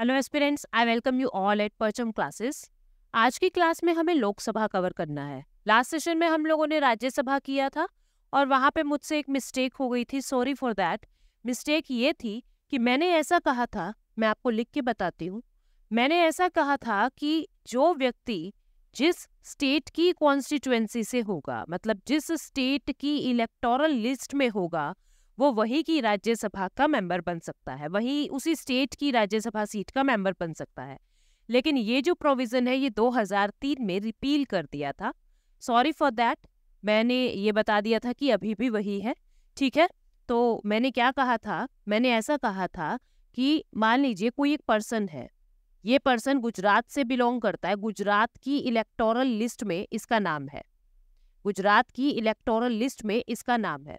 hello aspirants I welcome you all at Parcham classes आज की class में हमें लोकसभा कवर करना है लास्ट सेशन में हम लोगों ने राज्यसभा किया था और वहाँ पे मुझसे एक मिस्टेक हो गई थी सॉरी फॉर दैट मिस्टेक ये थी कि मैंने ऐसा कहा था मैं आपको लिख के बताती हूँ मैंने ऐसा कहा था कि जो व्यक्ति जिस स्टेट की कॉन्स्टिट्युएंसी से होगा मतलब जिस स्टेट की इलेक्टोरल लिस्ट में होगा वो वही की राज्यसभा का मेंबर बन सकता है वही उसी स्टेट की राज्यसभा सीट का मेंबर बन सकता है लेकिन ये जो प्रोविज़न है ये 2003 में रिपील कर दिया था सॉरी फॉर दैट मैंने ये बता दिया था कि अभी भी वही है ठीक है तो मैंने क्या कहा था मैंने ऐसा कहा था कि मान लीजिए कोई एक पर्सन है ये पर्सन गुजरात से बिलोंग करता है गुजरात की इलेक्टोरल लिस्ट में इसका नाम है गुजरात की इलेक्टोरल लिस्ट में इसका नाम है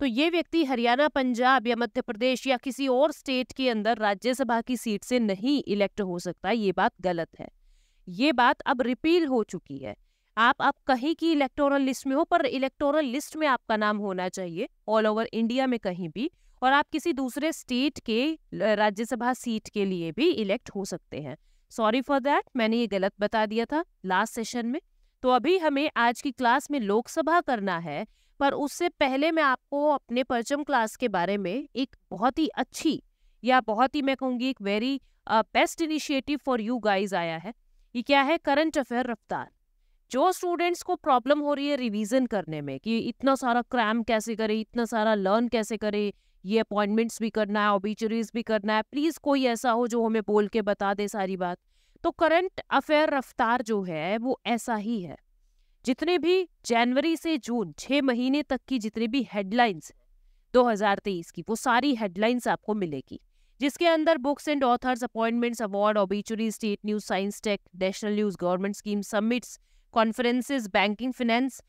तो ये व्यक्ति हरियाणा पंजाब या मध्य प्रदेश या किसी और स्टेट के अंदर राज्यसभा की सीट से नहीं इलेक्ट हो सकता ये बात गलत है ये बात अब रिपील हो चुकी है आप आप कहीं की इलेक्टोरल लिस्ट में हो पर इलेक्टोरल लिस्ट में आपका नाम होना चाहिए ऑल ओवर इंडिया में कहीं भी और आप किसी दूसरे स्टेट के राज्यसभा सीट के लिए भी इलेक्ट हो सकते हैं सॉरी फॉर दैट मैंने ये गलत बता दिया था लास्ट सेशन में तो अभी हमें आज की क्लास में लोकसभा करना है पर उससे पहले मैं आपको अपने परचम क्लास के बारे में एक बहुत ही अच्छी या बहुत ही मैं कहूँगी एक very best initiative for you guys आया है ये क्या है करंट अफेयर रफ्तार जो स्टूडेंट्स को प्रॉब्लम हो रही है रिवीजन करने में कि इतना सारा क्रैम कैसे करें इतना सारा लर्न कैसे करें ये अपॉइंटमेंट्स भी करना है ऑबिचरीज भी करना है प्लीज़ कोई ऐसा हो जो हमें बोल के बता दे सारी बात तो करंट अफेयर रफ्तार जो है वो ऐसा ही है जितने भी जनवरी से जून छह महीने तक की जितनी भी हेडलाइंस 2023 की वो सारी हेडलाइंस आपको मिलेगी जिसके अंदर books and authors appointments award obituary state news science tech national news government scheme summits conferences banking finance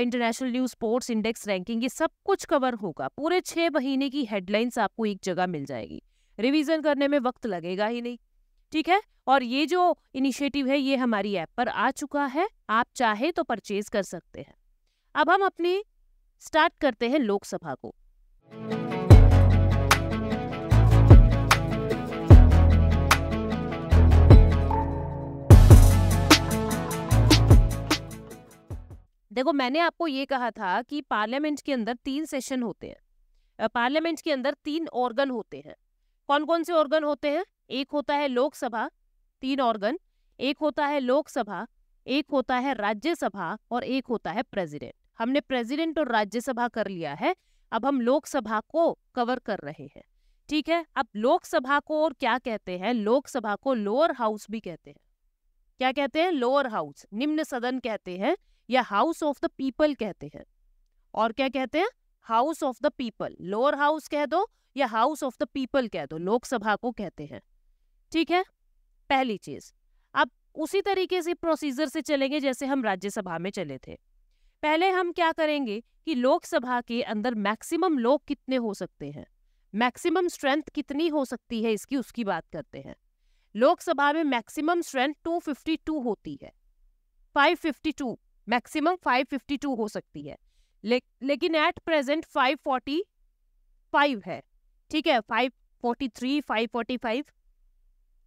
international news sports index ranking ये सब कुछ कवर होगा पूरे छह महीने की हेडलाइंस आपको एक जगह मिल जाएगी रिवीजन करने में वक्त लगेगा ही नहीं ठीक है और ये जो इनिशिएटिव है ये हमारी ऐप पर आ चुका है आप चाहे तो परचेज कर सकते हैं अब हम अपनी स्टार्ट करते हैं लोकसभा को देखो मैंने आपको ये कहा था कि पार्लियामेंट के अंदर तीन सेशन होते हैं पार्लियामेंट के अंदर तीन ऑर्गन होते हैं कौन कौन से ऑर्गन होते हैं एक होता है लोकसभा तीन ऑर्गन एक होता है लोकसभा एक होता है राज्यसभा और एक होता है प्रेसिडेंट हमने प्रेसिडेंट और राज्यसभा कर लिया है अब हम लोकसभा को कवर कर रहे हैं ठीक है अब लोकसभा को और क्या कहते हैं लोकसभा को लोअर हाउस भी कहते हैं क्या कहते हैं लोअर हाउस निम्न सदन कहते हैं या हाउस ऑफ द पीपल कहते हैं और क्या कहते हैं House of the People lower house कह दो या हाउस ऑफ द पीपल कह दो लोकसभा को कहते हैं ठीक है पहली चीज अब उसी तरीके से प्रोसीजर से चलेंगे जैसे हम राज्यसभा में चले थे पहले हम क्या करेंगे कि लोकसभा के अंदर मैक्सिमम लोग कितने हो सकते हैं मैक्सिमम स्ट्रेंथ कितनी हो सकती है इसकी उसकी बात करते हैं लोकसभा में मैक्सिमम स्ट्रेंथ 252 होती है 552 मैक्सिमम 552 हो सकती है ले, लेकिन एट प्रेजेंट 545 है ठीक है 543 545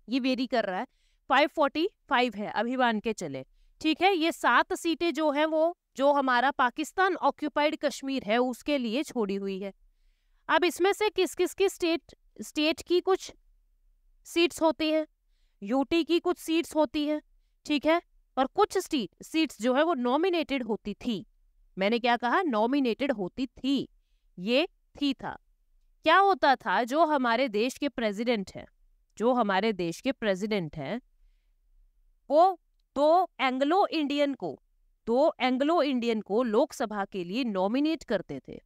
ये वेरी कर रहा है 545 है अभी मान के चले ठीक है ये सात सीटें जो है वो जो हमारा पाकिस्तान ऑक्यूपाइड कश्मीर है उसके लिए छोड़ी हुई है अब इसमें से किस किस की स्टेट स्टेट की कुछ सीट्स होती हैं यूटी की कुछ सीट्स होती हैं ठीक है और कुछ स्टेट सीट्स जो है वो नॉमिनेटेड होती थी मैंने क्या कहा नॉमिनेटेड होती थी ये थी था क्या होता था जो हमारे देश के प्रेसिडेंट हैं जो हमारे देश के प्रेसिडेंट हैं वो दो एंग्लो इंडियन को दो एंग्लो इंडियन को लोकसभा के लिए नॉमिनेट करते थे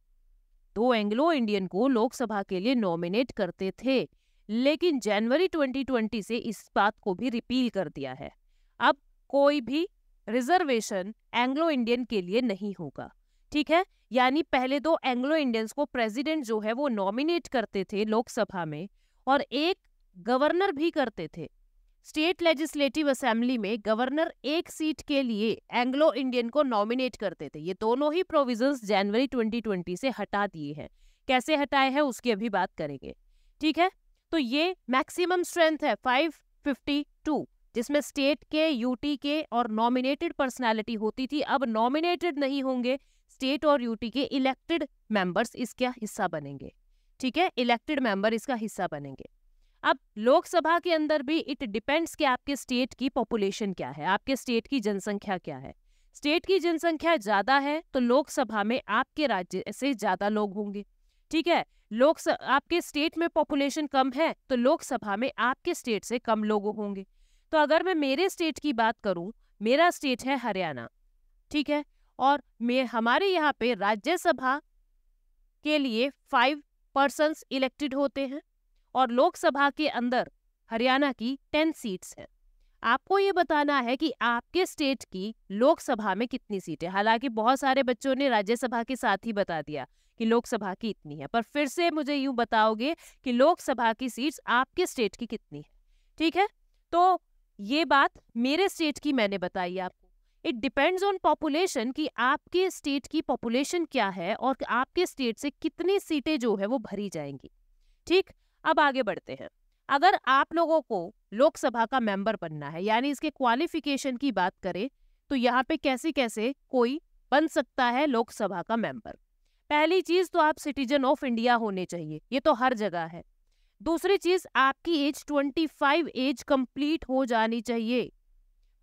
दो एंग्लो इंडियन को लोकसभा के लिए नॉमिनेट करते थे लेकिन जनवरी 2020 से इस बात को भी रिपील कर दिया है अब कोई भी रिजर्वेशन एंग्लो इंडियन के लिए नहीं होगा ठीक है यानी पहले दो एंग्लो इंडियंस को प्रेसिडेंट जो है वो नॉमिनेट करते थे लोकसभा में और एक गवर्नर भी करते थे स्टेट लेजिस्लेटिव असेंबली में गवर्नर एक सीट के लिए एंग्लो इंडियन को नॉमिनेट करते थे ये दोनों ही प्रोविजंस जनवरी 2020 से हटा दिए हैं कैसे हटाए हैं उसकी अभी बात करेंगे ठीक है तो ये मैक्सिमम स्ट्रेंथ है 552 जिसमें स्टेट के यूटी के और नॉमिनेटेड पर्सनैलिटी होती थी अब नॉमिनेटेड नहीं होंगे स्टेट और यूटी के इलेक्टेड मेंबर्स इसका हिस्सा बनेंगे ठीक है इलेक्टेड मेंबर इसका हिस्सा बनेंगे अब लोकसभा के अंदर भी इट डिपेंड्स कि आपके स्टेट की पॉपुलेशन क्या है आपके स्टेट की जनसंख्या क्या है स्टेट की जनसंख्या ज्यादा है तो लोकसभा में आपके राज्य से ज्यादा लोग होंगे ठीक है लोक आपके स्टेट में पॉपुलेशन कम है तो लोकसभा में आपके स्टेट से कम लोग होंगे तो अगर मैं मेरे स्टेट की बात करूं मेरा स्टेट है हरियाणा ठीक है और मैं हमारे यहाँ पे राज्यसभा के लिए फाइव पर्सन इलेक्टेड होते हैं और लोकसभा के अंदर हरियाणा की टेन सीट्स हैं आपको ये बताना है कि आपके स्टेट की लोकसभा में कितनी सीटें हालांकि बहुत सारे बच्चों ने राज्यसभा के साथ ही बता दिया कि लोकसभा की इतनी है पर फिर से मुझे यूं बताओगे कि लोकसभा की सीट्स आपके स्टेट की कितनी है ठीक है तो ये बात मेरे स्टेट की मैंने बताई आपको इट डिपेंड्स ऑन पॉपुलेशन कि आपके स्टेट की पॉपुलेशन क्या है और आपके स्टेट से कितनी सीटें जो है वो भरी जाएंगी ठीक अब आगे बढ़ते हैं अगर आप लोगों को लोकसभा का मेंबर बनना है यानी इसके क्वालिफिकेशन की बात करें तो यहाँ पे कैसे कैसे कोई बन सकता है लोकसभा का मेंबर पहली चीज तो आप सिटीजन ऑफ इंडिया होने चाहिए ये तो हर जगह है दूसरी चीज आपकी एज 25 एज कंप्लीट हो जानी चाहिए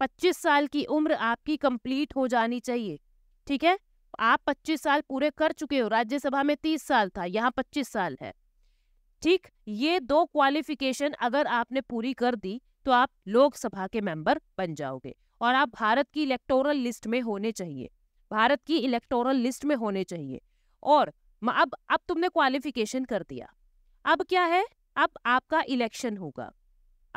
25 साल की उम्र आपकी कंप्लीट हो जानी चाहिए ठीक है आप 25 साल पूरे कर चुके हो राज्यसभा में 30 साल था यहाँ 25 साल है ठीक ये दो क्वालिफिकेशन अगर आपने पूरी कर दी तो आप लोकसभा के मेंबर बन जाओगे और आप भारत की इलेक्टोरल लिस्ट में होने चाहिए भारत की इलेक्टोरल लिस्ट में होने चाहिए और अब अब तुमने क्वालिफिकेशन कर दिया अब क्या है अब आपका इलेक्शन होगा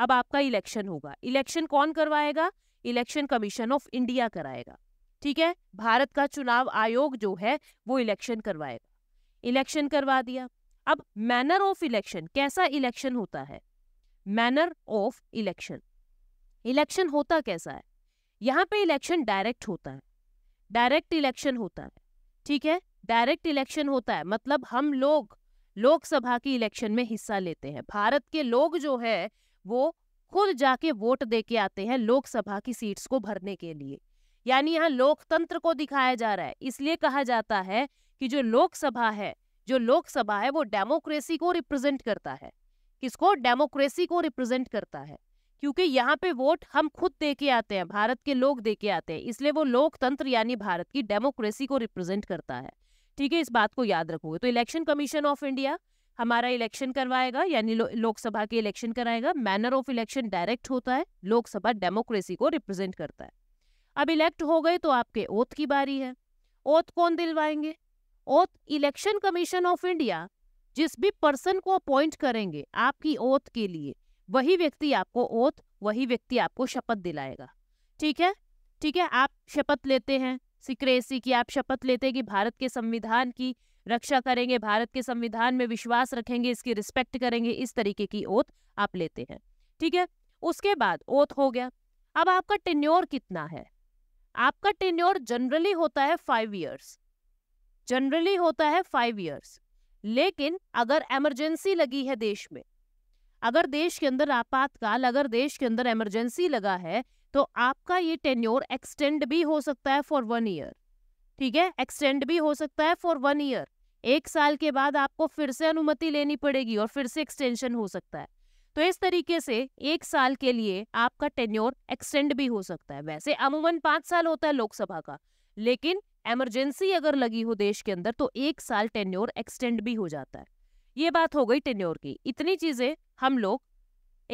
अब आपका इलेक्शन होगा इलेक्शन कौन करवाएगा इलेक्शन कमीशन ऑफ इंडिया कराएगा ठीक है भारत का चुनाव आयोग जो है वो इलेक्शन करवाएगा इलेक्शन करवा दिया अब मैनर ऑफ इलेक्शन कैसा इलेक्शन होता है मैनर ऑफ इलेक्शन इलेक्शन होता कैसा है यहाँ पे इलेक्शन डायरेक्ट होता है डायरेक्ट इलेक्शन होता है ठीक है डायरेक्ट इलेक्शन होता है मतलब हम लोग लोकसभा की इलेक्शन में हिस्सा लेते हैं भारत के लोग जो है वो खुद जाके वोट दे के आते हैं लोकसभा की सीट्स को भरने के लिए यानी यहाँ लोकतंत्र को दिखाया जा रहा है इसलिए कहा जाता है कि जो लोकसभा है जो लोकसभा है वो डेमोक्रेसी को रिप्रेजेंट करता है किसको डेमोक्रेसी को रिप्रेजेंट करता है क्योंकि यहाँ पे वोट हम खुद दे के आते हैं भारत के लोग दे के आते हैं इसलिए वो लोकतंत्र यानी भारत की डेमोक्रेसी को रिप्रेजेंट करता है ठीक है इस बात को याद रखोगे तो इलेक्शन कमीशन ऑफ इंडिया हमारा इलेक्शन करवाएगा यानी लो, लोकसभा के इलेक्शन कराएगा मैनर ऑफ इलेक्शन डायरेक्ट होता है लोकसभा डेमोक्रेसी को रिप्रेजेंट करता है अब इलेक्ट हो गए तो आपके ओथ की बारी है ओथ कौन दिलवाएंगे oath Election Commission of India जिस भी पर्सन को अपॉइंट करेंगे आपकी ओथ के लिए वही व्यक्ति आपको ओथ वही व्यक्ति आपको शपथ दिलाएगा ठीक है ठीक है आप शपथ लेते हैं सिक्रेसी की आप शपथ लेते हैं कि भारत के संविधान की रक्षा करेंगे भारत के संविधान में विश्वास रखेंगे इसकी रिस्पेक्ट करेंगे इस तरीके की ओथ आप लेते हैं ठीक है उसके बाद ओथ हो गया अब आपका टेन्योर कितना है आपका टेन्योर जनरली होता है फाइव ईयर्स जनरली होता है फाइव ईयर्स लेकिन अगर इमरजेंसी लगी है देश में अगर देश के अंदर आपातकाल अगर देश के अंदर इमरजेंसी लगा है तो आपका ये टेन्योर एक्सटेंड भी हो सकता है फॉर वन ईयर ठीक है एक्सटेंड भी हो सकता है फॉर वन ईयर एक साल के बाद आपको फिर से अनुमति लेनी पड़ेगी और फिर से एक्सटेंशन हो सकता है तो इस तरीके से एक साल के लिए आपका टेन्योर एक्सटेंड भी हो सकता है वैसे अमूमन पांच साल होता है लोकसभा का लेकिन एमरजेंसी अगर लगी हो देश के अंदर तो एक साल टेन्योर एक्सटेंड भी हो जाता है ये बात हो गई टेन्योर की इतनी चीजें हम लोग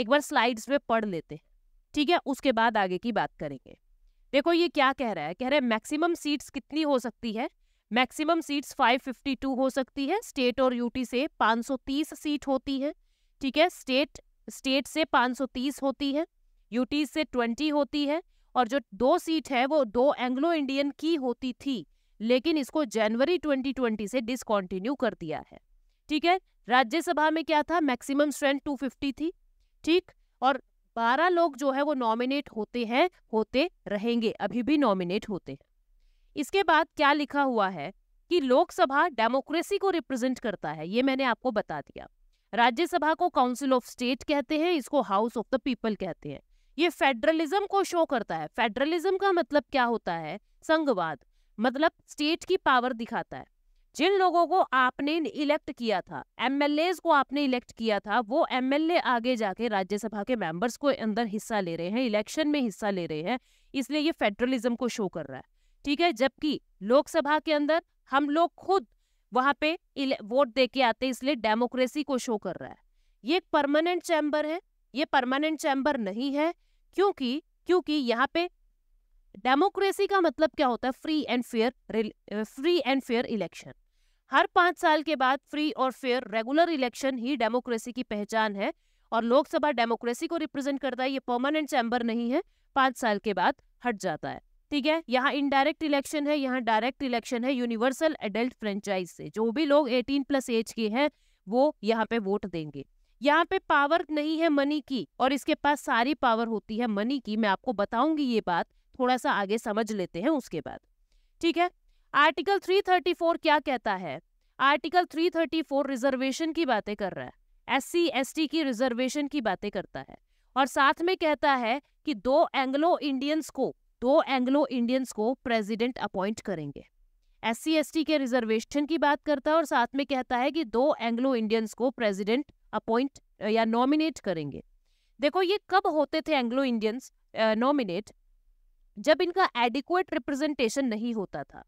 एक बार स्लाइड्स में पढ़ लेते हैं ठीक है उसके बाद आगे की बात करेंगे देखो ये क्या कह रहा है कह रहे हैं मैक्सिमम सीट्स कितनी हो सकती है मैक्सिमम सीट्स 552 हो सकती है स्टेट और यूटी से 530 सीट होती है ठीक है स्टेट स्टेट से 530 होती है यूटी से 20 होती है और जो दो सीट है वो दो एंग्लो इंडियन की होती थी लेकिन इसको जनवरी 2020 से डिसकंटिन्यू कर दिया है ठीक है राज्यसभा में क्या था मैक्सिमम स्ट्रेंथ 250 थी ठीक और 12 लोग जो है वो नॉमिनेट होते हैं होते रहेंगे अभी भी नॉमिनेट होते हैं इसके बाद क्या लिखा हुआ है कि लोकसभा डेमोक्रेसी को रिप्रेजेंट करता है ये मैंने आपको बता दिया राज्यसभा को काउंसिल ऑफ स्टेट कहते हैं इसको हाउस ऑफ द पीपल कहते हैं ये फेडरलिज्म को शो करता है फेडरलिज्म का मतलब क्या होता है संघवाद मतलब स्टेट की पावर दिखाता है जिन लोगों को आपने इलेक्ट किया था एम को आपने इलेक्ट किया था वो एम आगे जाके राज्यसभा के मेंबर्स को अंदर हिस्सा ले रहे हैं इलेक्शन में हिस्सा ले रहे हैं इसलिए ये फेडरलिज्म को शो कर रहा है ठीक है जबकि लोकसभा के अंदर हम लोग खुद वहां पे वोट दे आते इसलिए डेमोक्रेसी को शो कर रहा है ये एक परमानेंट चैम्बर है ये परमानेंट चैम्बर नहीं है क्योंकि क्योंकि यहाँ पे डेमोक्रेसी का मतलब क्या होता है free and fair free and fair election हर पांच साल के बाद फ्री और फेयर रेगुलर इलेक्शन ही डेमोक्रेसी की पहचान है और लोकसभा डेमोक्रेसी को रिप्रेजेंट करता है ये परमानेंट चैम्बर नहीं है पांच साल के बाद हट जाता है ठीक है यहाँ इनडायरेक्ट इलेक्शन है यहाँ डायरेक्ट इलेक्शन है यूनिवर्सल एडल्ट फ्रेंचाइज से जो भी लोग 18 प्लस एज के हैं वो यहाँ पे वोट देंगे यहाँ पे पावर नहीं है मनी की और इसके पास सारी पावर होती है मनी की मैं आपको बताऊंगी ये बात थोड़ा सा आगे समझ लेते हैं उसके बाद ठीक है आर्टिकल 334 क्या कहता है आर्टिकल 334 रिजर्वेशन की बातें कर रहा है एस सी की रिजर्वेशन की बातें करता है और साथ में कहता है कि दो एंग्लो इंडियंस को दो एंग्लो इंडियंस को प्रेसिडेंट अपॉइंट करेंगे एस सी के रिजर्वेशन की बात करता है और साथ में कहता है कि दो एंग्लो इंडियंस को प्रेसिडेंट अपॉइंट या नॉमिनेट करेंगे देखो ये कब होते थे एंग्लो इंडियंस नॉमिनेट जब इनका एडिक्वेट रिप्रेजेंटेशन नहीं होता था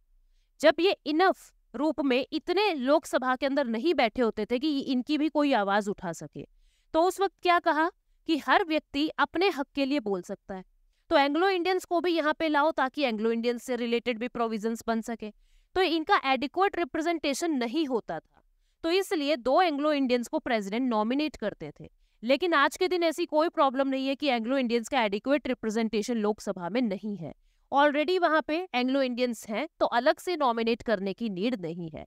जब ये इनफ रूप में इतने लोकसभा के अंदर नहीं बैठे होते थे कि इनकी भी कोई आवाज उठा सके तो उस वक्त क्या कहा कि हर व्यक्ति अपने हक के लिए बोल सकता है तो एंग्लो इंडियंस को भी यहाँ पे लाओ ताकि एंग्लो इंडियंस से रिलेटेड भी प्रोविजंस बन सके तो इनका एडिक्वेट रिप्रेजेंटेशन नहीं होता था तो इसलिए दो एंग्लो इंडियंस को प्रेसिडेंट नॉमिनेट करते थे लेकिन आज के दिन ऐसी कोई प्रॉब्लम नहीं है कि एंग्लो इंडियंस का एडिक्वेट रिप्रेजेंटेशन लोकसभा में नहीं है ऑलरेडी वहां पे एंग्लो इंडियंस हैं तो अलग से नॉमिनेट करने की नीड नहीं है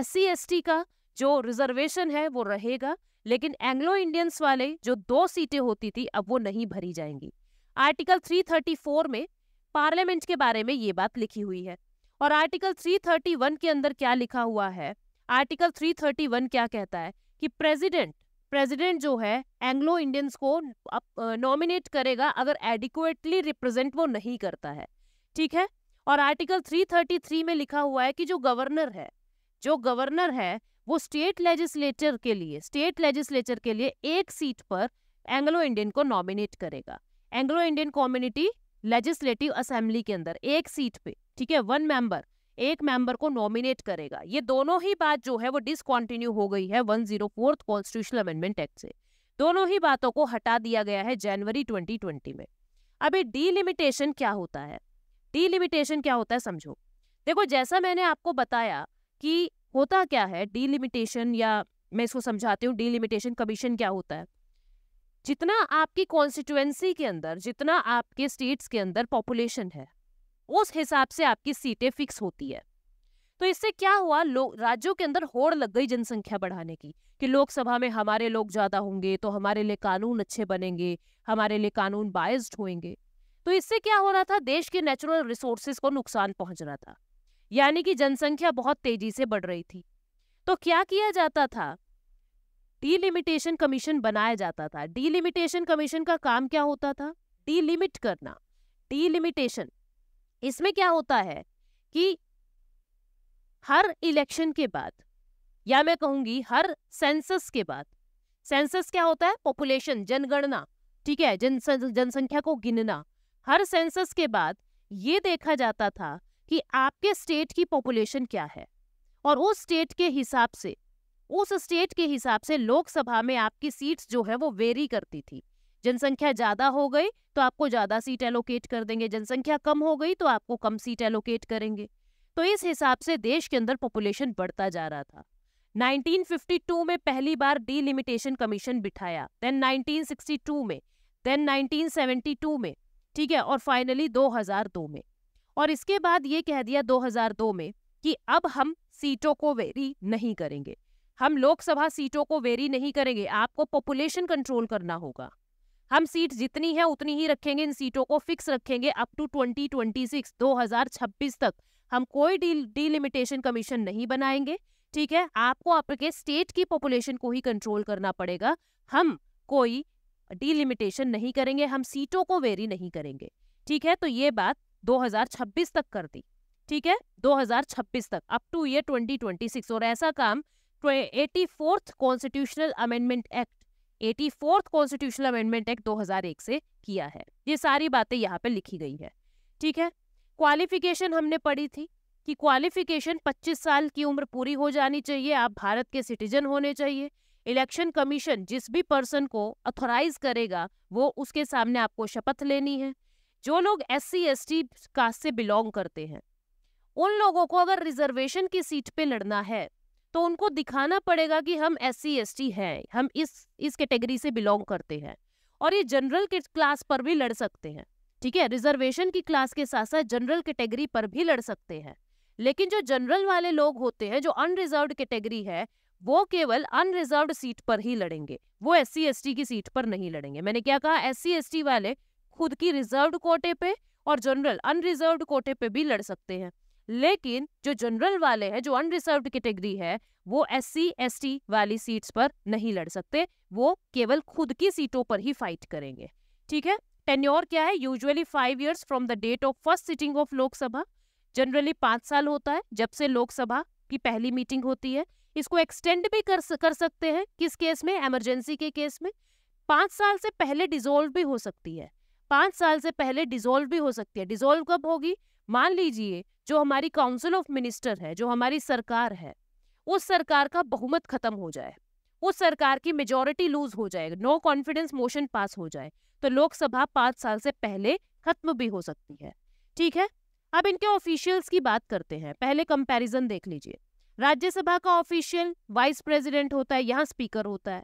एस सी का जो रिजर्वेशन है वो रहेगा लेकिन एंग्लो इंडियंस वाले जो दो सीटें होती थी अब वो नहीं भरी जाएंगी आर्टिकल 334 में पार्लियामेंट के बारे में ये बात लिखी हुई है और आर्टिकल 331 के अंदर क्या लिखा हुआ है आर्टिकल 331 क्या कहता है कि प्रेसिडेंट प्रेसिडेंट जो है एंग्लो इंडियंस को नॉमिनेट करेगा अगर एडिकुएटली रिप्रेजेंट वो नहीं करता है ठीक है और आर्टिकल 333 में लिखा हुआ है कि जो गवर्नर है जो गवर्नर है वो स्टेट लेजिस्लेचर के लिए स्टेट लेजिस्लेचर के लिए एक सीट पर एंग्लो इंडियन को नॉमिनेट करेगा Anglo Indian community legislative assembly के अंदर एक सीट पे ठीक है वन मेंबर एक मेंबर को नॉमिनेट करेगा ये दोनों ही बात जो है वो डिसकॉन्टिन्यू हो गई है one zero fourth constitutional amendment act से दोनों ही बातों को हटा दिया गया है जनवरी 2020 में अभी डीलिमिटेशन क्या होता है डीलिमिटेशन क्या होता है समझो देखो जैसा मैंने आपको बताया कि होता क्या है डीलिमिटेशन या मैं इसको समझाती हूँ डीलिमिटेशन कमीशन क्या होता है जितना आपकी कॉन्स्टिट्युएंसी के अंदर जितना आपके स्टेट्स के अंदर पॉपुलेशन है उस हिसाब से आपकी सीटें फिक्स होती है तो इससे क्या हुआ लोग राज्यों के अंदर होड़ लग गई जनसंख्या बढ़ाने की कि लोकसभा में हमारे लोग ज्यादा होंगे तो हमारे लिए कानून अच्छे बनेंगे हमारे लिए कानून बायस्ड होंगे तो इससे क्या हो रहा था देश के नेचुरल रिसोर्सेज को नुकसान पहुंच रहा था यानी कि जनसंख्या बहुत तेजी से बढ़ रही थी तो क्या किया जाता था डीलिमिटेशन कमीशन बनाया जाता था डीलिमिटेशन कमीशन का काम क्या होता था डीलिमिट करना डीलिमिटेशन इसमें क्या होता है कि हर इलेक्शन के बाद या मैं कहूंगी हर सेंसस के बाद सेंसस क्या होता है पॉपुलेशन जनगणना ठीक है जन जनसंख्या को गिनना हर सेंसस के बाद ये देखा जाता था कि आपके स्टेट की पॉपुलेशन क्या है और उस स्टेट के हिसाब से उस स्टेट के हिसाब से लोकसभा में आपकी सीट्स जो है वो वेरी करती थी जनसंख्या ज्यादा हो गई तो आपको ज्यादा सीट एलोकेट कर देंगे जनसंख्या कम हो गई तो आपको कम सीट एलोकेट करेंगे तो इस हिसाब से देश के अंदर पॉपुलेशन बढ़ता जा रहा था 1952 में पहली बार डीलिमिटेशन कमीशन बिठाया देन 1962 में देन 1972 में ठीक है और फाइनली 2002 में और इसके बाद ये कह दिया 2002 में कि अब हम सीटों को वेरी नहीं करेंगे हम लोकसभा सीटों को वेरी नहीं करेंगे आपको पॉपुलेशन कंट्रोल करना होगा हम सीट जितनी है उतनी ही रखेंगे इन सीटों को फिक्स रखेंगे अप टू 2026 2026 तक हम कोई डिलिमिटेशन कमीशन नहीं बनाएंगे ठीक है आपको आपके स्टेट की पॉपुलेशन को ही कंट्रोल करना पड़ेगा हम कोई डिलिमिटेशन नहीं करेंगे हम सीटों को वेरी नहीं करेंगे ठीक है तो ये बात 2026 तक कर दी ठीक है 2026 तक अप टू ईयर 2026 और ऐसा काम eighty fourth constitutional amendment act eighty fourth constitutional amendment act 2001 से किया है ये सारी बातें यहाँ पे लिखी गई है ठीक है क्वालिफिकेशन हमने पढ़ी थी कि क्वालिफिकेशन 25 साल की उम्र पूरी हो जानी चाहिए आप भारत के सिटीजन होने चाहिए इलेक्शन कमीशन जिस भी पर्सन को अथोराइज करेगा वो उसके सामने आपको शपथ लेनी है जो लोग S C S T caste से बिलोंग करते हैं उन लोगों को अगर रिजर्वेशन की सीट पे लड़ना है तो उनको दिखाना पड़ेगा कि हम एस सी एस टी हैं हम इस इस कैटेगरी से बिलोंग करते हैं और ये जनरल के क्लास पर भी लड़ सकते हैं ठीक है रिजर्वेशन की क्लास के साथ साथ जनरल कैटेगरी पर भी लड़ सकते हैं लेकिन जो जनरल वाले लोग होते हैं जो अनरिजर्व कैटेगरी है वो केवल अनरिजर्व सीट पर ही लड़ेंगे वो एस सी की सीट पर नहीं लड़ेंगे मैंने क्या कहा एस सी वाले खुद की रिजर्व कोटे पे और जनरल अनरिजर्व कोटे पे भी लड़ सकते हैं लेकिन जो जनरल वाले हैं जो अनरिजर्व कैटेगरी है वो एस सी एस टी वाली सीट्स पर नहीं लड़ सकते वो केवल खुद की सीटों पर ही फाइट करेंगे ठीक है टेन्योर क्या है usually five years from the date of first sitting of Lok Sabha generally पांच साल होता है जब से लोकसभा की पहली मीटिंग होती है इसको एक्सटेंड भी कर कर सकते हैं किस केस में एमरजेंसी के केस में पांच साल से पहले डिजोल्व भी हो सकती है पांच साल से पहले डिजोल्व भी हो सकती है डिजोल्व कब होगी मान लीजिए जो हमारी काउंसिल ऑफ मिनिस्टर है जो हमारी सरकार है उस सरकार का बहुमत खत्म हो जाए उस सरकार की मेजोरिटी लूज हो जाए नो कॉन्फिडेंस मोशन पास हो जाए तो लोकसभा पांच साल से पहले खत्म भी हो सकती है ठीक है अब इनके ऑफिशियल्स की बात करते हैं पहले कंपैरिजन देख लीजिए राज्यसभा का ऑफिशियल वाइस प्रेसिडेंट होता है यहाँ स्पीकर होता है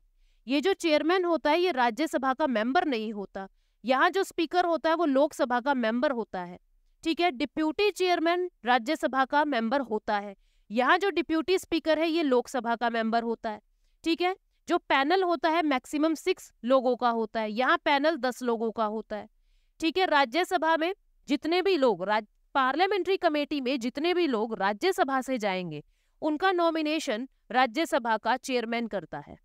ये जो चेयरमैन होता है ये राज्यसभा का मेंबर नहीं होता यहाँ जो स्पीकर होता है वो लोकसभा का मेंबर होता है ठीक है डिप्यूटी चेयरमैन राज्यसभा का मेंबर होता है यहाँ जो डिप्यूटी स्पीकर है ये लोकसभा का मेंबर होता है ठीक है जो पैनल होता है मैक्सिमम सिक्स लोगों का होता है यहाँ पैनल दस लोगों का होता है ठीक है राज्यसभा में जितने भी लोग पार्लियामेंट्री कमेटी में जितने भी लोग राज्यसभा से जाएंगे उनका नॉमिनेशन राज्यसभा का चेयरमैन करता है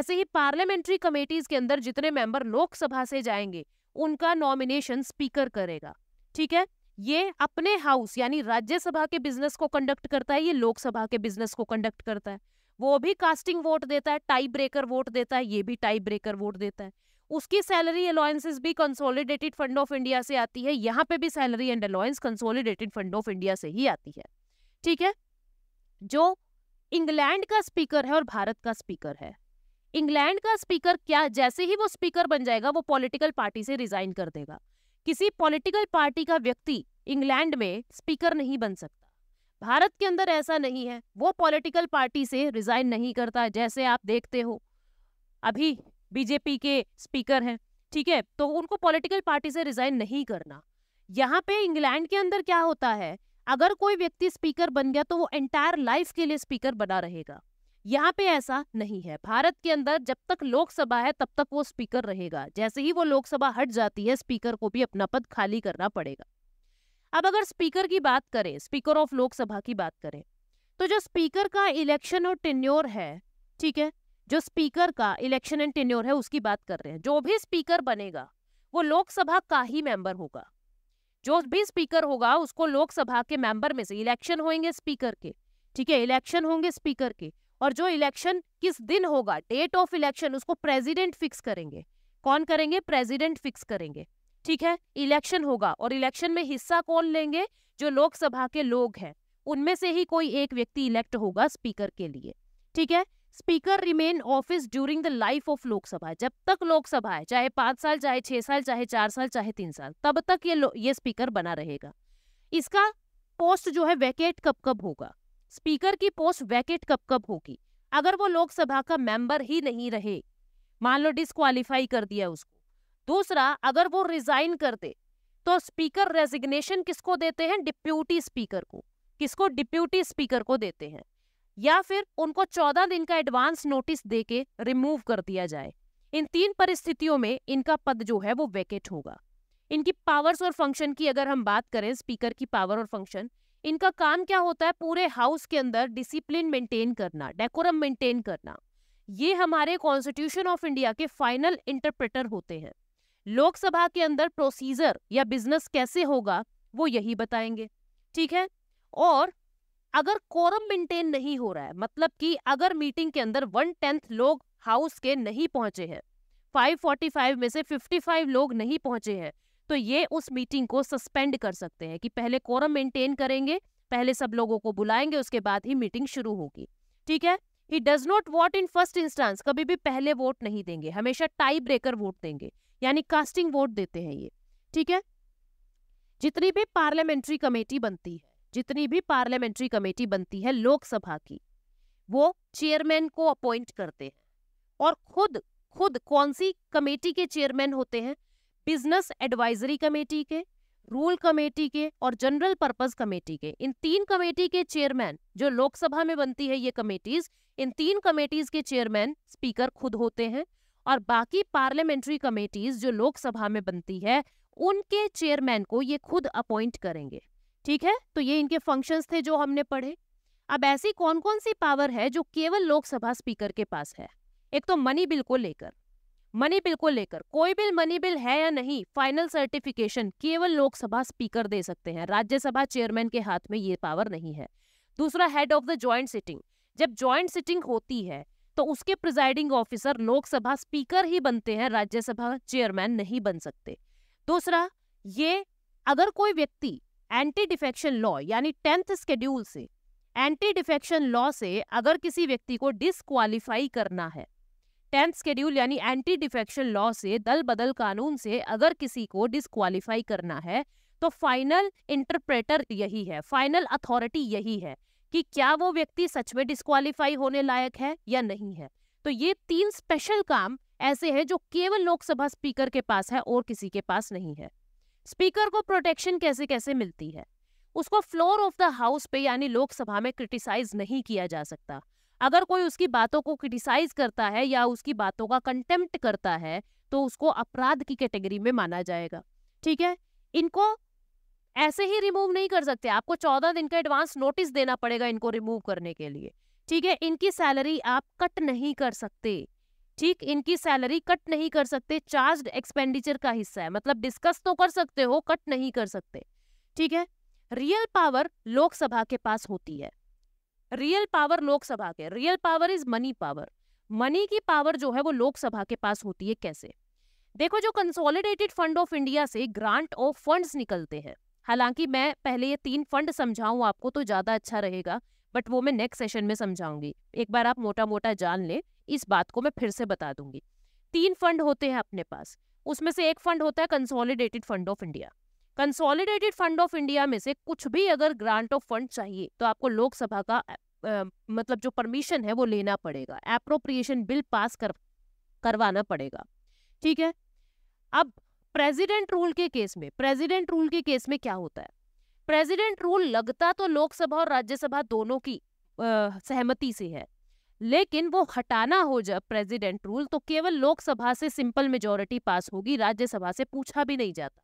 ऐसे ही पार्लियामेंट्री कमेटीज के अंदर जितने मेंबर लोकसभा से जाएंगे उनका नॉमिनेशन स्पीकर करेगा ठीक है ये अपने हाउस यानी राज्यसभा के बिजनेस को कंडक्ट करता है ये लोकसभा के बिजनेस को कंडक्ट करता है वो भी कास्टिंग वोट देता है टाइप ब्रेकर वोट देता है ये भी टाइप ब्रेकर वोट देता है उसकी सैलरी अलाउंसेस भी कंसोलिडेटेड फंड ऑफ इंडिया से आती है यहाँ पे भी salary and allowance consolidated fund of India से ही आती है ठीक है जो इंग्लैंड का स्पीकर है और भारत का स्पीकर है इंग्लैंड का स्पीकर क्या जैसे ही वो स्पीकर बन जाएगा वो पॉलिटिकल पार्टी से रिजाइन कर देगा किसी पॉलिटिकल पार्टी का व्यक्ति इंग्लैंड में स्पीकर नहीं बन सकता भारत के अंदर ऐसा नहीं है वो पॉलिटिकल पार्टी से रिजाइन नहीं करता जैसे आप देखते हो अभी बीजेपी के स्पीकर हैं ठीक है तो उनको पॉलिटिकल पार्टी से रिजाइन नहीं करना यहाँ पे इंग्लैंड के अंदर क्या होता है अगर कोई व्यक्ति स्पीकर बन गया तो वो एंटायर लाइफ के लिए स्पीकर बना रहेगा यहाँ पे ऐसा नहीं है भारत के अंदर जब तक लोकसभा है तब तक वो स्पीकर रहेगा जैसे ही वो लोकसभा हट जाती है स्पीकर को भी अपना पद खाली करना पड़ेगा अब अगर स्पीकर की बात करें स्पीकर ऑफ लोकसभा की बात करें तो जो स्पीकर का इलेक्शन और टेन्योर है ठीक है जो स्पीकर का इलेक्शन एंड टेन्योर है उसकी बात कर रहे हैं जो भी स्पीकर बनेगा वो लोकसभा का ही मेंबर होगा जो भी स्पीकर होगा उसको लोकसभा के मेंबर में से इलेक्शन होंगे स्पीकर के ठीक है इलेक्शन होंगे स्पीकर के और जो इलेक्शन किस दिन होगा डेट ऑफ इलेक्शन उसको प्रेसिडेंट फिक्स करेंगे कौन करेंगे प्रेसिडेंट फिक्स करेंगे ठीक है इलेक्शन होगा और इलेक्शन में हिस्सा कौन लेंगे जो लोकसभा के लोग हैं उनमें से ही कोई एक व्यक्ति इलेक्ट होगा स्पीकर के लिए ठीक है speaker remain office during the life of Lok Sabha जब तक लोकसभा है चाहे पांच साल चाहे छह साल चाहे चार साल चाहे तीन साल तब तक ये ये स्पीकर बना रहेगा इसका पोस्ट जो है वैकेट कब कब होगा स्पीकर की पोस्ट वैकेट कब कब होगी अगर वो लोकसभा का मेंबर ही नहीं रहे मान लो डिसक्वालीफाई कर दिया उसको दूसरा अगर वो रिजाइन कर दे तो स्पीकर रेजिग्नेशन किसको देते हैं डिप्यूटी स्पीकर को किसको डिप्यूटी स्पीकर को देते हैं या फिर उनको चौदह दिन का एडवांस नोटिस दे के रिमूव कर दिया जाए इन तीन परिस्थितियों में इनका पद जो है वो वैकेट होगा इनकी पावर्स और फंक्शन की अगर हम बात करें स्पीकर की पावर और फंक्शन इनका काम क्या होता है पूरे हाउस के अंदर डिसिप्लिन मेंटेन करना डेकोरम मेंटेन करना ये हमारे कॉन्स्टिट्यूशन ऑफ इंडिया के फाइनल इंटरप्रेटर होते हैं लोकसभा के अंदर प्रोसीजर या बिजनेस कैसे होगा वो यही बताएंगे ठीक है और अगर कोरम मेंटेन नहीं हो रहा है मतलब कि अगर मीटिंग के अंदर वन टेंथ लोग हाउस के नहीं पहुंचे हैं 545 में से 55 लोग नहीं पहुंचे हैं तो ये उस मीटिंग को सस्पेंड कर सकते हैं कि पहले कोरम मेंटेन करेंगे पहले सब लोगों को बुलाएंगे उसके बाद ही मीटिंग शुरू होगी ठीक है ही does not vote in first instance कभी भी पहले वोट नहीं देंगे हमेशा टाई ब्रेकर वोट देंगे यानी कास्टिंग वोट देते हैं ये ठीक है जितनी भी पार्लियामेंट्री कमेटी बनती है जितनी भी पार्लियामेंट्री कमेटी बनती है लोकसभा की वो चेयरमैन को अपॉइंट करते हैं और खुद खुद कौन सी कमेटी के चेयरमैन होते हैं बिजनेस एडवाइजरी कमेटी के रूल कमेटी के और जनरल पर्पज कमेटी के इन तीन कमेटी के चेयरमैन जो लोकसभा में बनती है ये कमेटीज इन तीन कमेटीज के चेयरमैन स्पीकर खुद होते हैं और बाकी पार्लियामेंट्री कमेटीज जो लोकसभा में बनती है उनके चेयरमैन को ये खुद अपॉइंट करेंगे ठीक है तो ये इनके फंक्शंस थे जो हमने पढ़े अब ऐसी कौन कौन सी पावर है जो केवल लोकसभा स्पीकर के पास है एक तो मनी बिल को लेकर मनी बिल को लेकर कोई बिल मनी बिल है या नहीं फाइनल सर्टिफिकेशन केवल लोकसभा स्पीकर दे सकते हैं राज्यसभा चेयरमैन के हाथ में ये पावर नहीं है दूसरा head of the joint sitting जब ज्वाइंट सिटिंग होती है तो उसके प्रिजाइडिंग ऑफिसर लोकसभा स्पीकर ही बनते हैं राज्यसभा चेयरमैन नहीं बन सकते दूसरा ये अगर कोई व्यक्ति एंटी डिफेक्शन लॉ यानी टेंथ स्केड्यूल से एंटी डिफेक्शन लॉ से अगर किसी व्यक्ति को डिसक्वालीफाई करना है टेंथ स्केड्यूल यानी एंटी डिफेक्शन लॉ से दल बदल कानून से अगर किसी को डिसक्वालीफाई करना है तो फाइनल इंटरप्रेटर यही है फाइनल अथॉरिटी यही है कि क्या वो व्यक्ति सच में डिस्कालीफाई होने लायक है या नहीं है तो ये तीन स्पेशल काम ऐसे हैं जो केवल लोकसभा स्पीकर के पास है और किसी के पास नहीं है स्पीकर को प्रोटेक्शन कैसे कैसे मिलती है उसको फ्लोर ऑफ द हाउस पे यानी लोकसभा में क्रिटिसाइज नहीं किया जा सकता अगर कोई उसकी बातों को क्रिटिसाइज करता है या उसकी बातों का कंटेम्प्ट करता है तो उसको अपराध की कैटेगरी में माना जाएगा ठीक है इनको ऐसे ही रिमूव नहीं कर सकते आपको चौदह दिन का एडवांस नोटिस देना पड़ेगा इनको रिमूव करने के लिए ठीक है इनकी सैलरी आप कट नहीं कर सकते ठीक इनकी सैलरी कट नहीं कर सकते चार्ज एक्सपेंडिचर का हिस्सा है मतलब डिस्कस तो कर सकते हो कट नहीं कर सकते ठीक है रियल पावर लोकसभा के पास होती है रियल पावर लोकसभा के real power is money power money की पावर जो है वो लोकसभा के पास होती है कैसे देखो जो कंसोलिडेटेड फंड ऑफ इंडिया से ग्रांट ऑफ फंड्स निकलते हैं हालांकि मैं पहले ये तीन फंड समझाऊं आपको तो ज्यादा अच्छा रहेगा बट वो मैं नेक्स्ट सेशन में समझाऊंगी एक बार आप मोटा मोटा जान लें इस बात को मैं फिर से बता दूंगी तीन फंड होते हैं अपने पास उसमें से एक फंड होता है consolidated fund of India consolidated fund of India में से कुछ भी अगर ग्रांट ऑफ फंड चाहिए तो आपको लोकसभा का आ, मतलब जो परमिशन है वो लेना पड़ेगा अप्रोप्रिएशन बिल पास कर करवाना पड़ेगा ठीक है अब प्रेसिडेंट रूल के केस में प्रेसिडेंट रूल के केस में क्या होता है प्रेसिडेंट रूल लगता तो लोकसभा और राज्यसभा दोनों की आ, सहमति से है लेकिन वो हटाना हो जब प्रेसिडेंट रूल तो केवल लोकसभा से सिंपल मेजोरिटी पास होगी राज्यसभा से पूछा भी नहीं जाता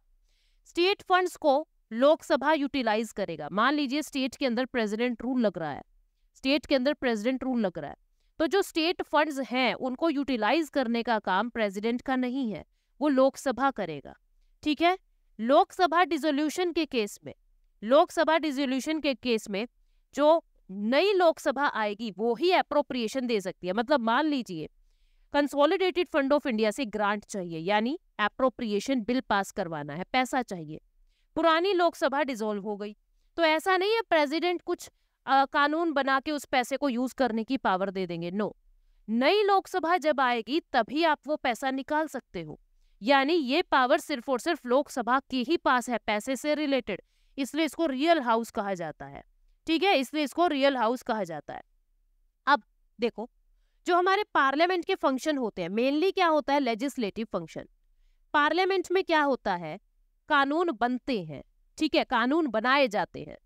स्टेट फंड्स को लोकसभा यूटिलाइज करेगा मान लीजिए स्टेट के अंदर प्रेसिडेंट रूल लग रहा है स्टेट के अंदर प्रेसिडेंट रूल लग रहा है तो जो स्टेट फंड्स हैं उनको यूटिलाइज करने का काम प्रेसिडेंट का नहीं है वो लोकसभा करेगा ठीक है लोकसभा डिजोल्यूशन के केस में लोकसभा डिजोल्यूशन के केस में जो नई लोकसभा आएगी वो ही अप्रोप्रिएशन दे सकती है मतलब मान लीजिए कंसोलिडेटेड फंड ऑफ इंडिया से ग्रांट चाहिए यानी अप्रोप्रिएशन बिल पास करवाना है पैसा चाहिए पुरानी लोकसभा डिजोल्व हो गई तो ऐसा नहीं है प्रेसिडेंट कुछ आ, कानून बना के उस पैसे को यूज करने की पावर दे देंगे नो नई लोकसभा जब आएगी तभी आप वो पैसा निकाल सकते हो यानी ये पावर सिर्फ और सिर्फ लोकसभा के ही पास है पैसे से रिलेटेड इसलिए इसको रियल हाउस कहा जाता है ठीक है इसलिए इसको रियल हाउस कहा जाता है अब देखो जो हमारे पार्लियामेंट के फंक्शन होते हैं मेनली क्या होता है लेजिस्लेटिव फंक्शन पार्लियामेंट में क्या होता है कानून बनते हैं ठीक है कानून बनाए जाते हैं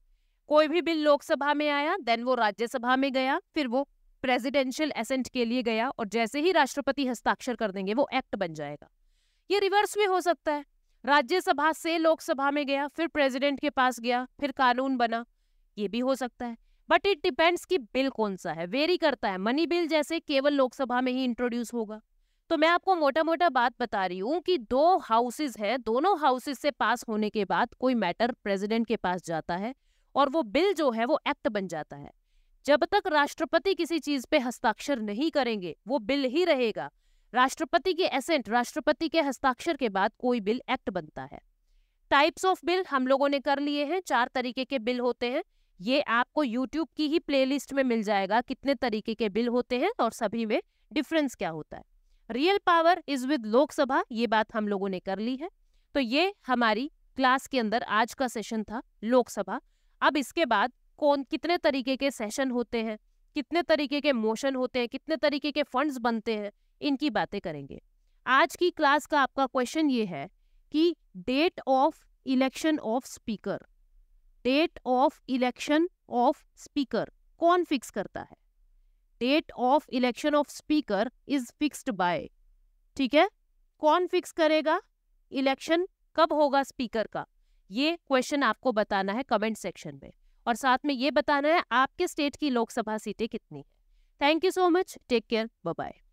कोई भी बिल लोकसभा में आया देन वो राज्यसभा में गया फिर वो प्रेसिडेंशियल एसेंट के लिए गया और जैसे ही राष्ट्रपति हस्ताक्षर कर देंगे वो एक्ट बन जाएगा ये रिवर्स भी हो सकता है राज्यसभा से लोकसभा में गया फिर प्रेसिडेंट के पास गया फिर कानून बना ये भी हो सकता है बट इट डिपेंड्स कि बिल कौन सा है वेरी करता है मनी बिल जैसे केवल लोकसभा में ही इंट्रोड्यूस होगा तो मैं आपको मोटा मोटा बात बता रही हूँ कि दो हाउसेज है दोनों हाउसेज से पास होने के बाद कोई मैटर प्रेसिडेंट के पास जाता है और वो बिल जो है वो एक्ट बन जाता है जब तक राष्ट्रपति किसी चीज पे हस्ताक्षर नहीं करेंगे वो बिल ही रहेगा राष्ट्रपति के एसेंट राष्ट्रपति के हस्ताक्षर के बाद कोई बिल एक्ट बनता है टाइप्स ऑफ बिल हम लोगों ने कर लिए हैं चार तरीके के बिल होते हैं ये आपको यूट्यूब की ही प्लेलिस्ट में मिल जाएगा कितने तरीके के बिल होते हैं और सभी में डिफरेंस क्या होता है real power is with Lok Sabha ये बात हम लोगों ने कर ली है तो ये हमारी क्लास के अंदर आज का सेशन था लोकसभा अब इसके बाद कौन कितने तरीके के सेशन होते हैं कितने तरीके के मोशन होते हैं कितने तरीके के फंड्स बनते हैं इनकी बातें करेंगे आज की क्लास का आपका क्वेश्चन ये है कि date of election of speaker date of election of speaker कौन फिक्स करता है date of election of speaker is fixed by ठीक है कौन फिक्स करेगा इलेक्शन कब होगा स्पीकर का ये क्वेश्चन आपको बताना है कमेंट सेक्शन में और साथ में ये बताना है आपके स्टेट की लोकसभा सीटें कितनी है thank you so much take care bye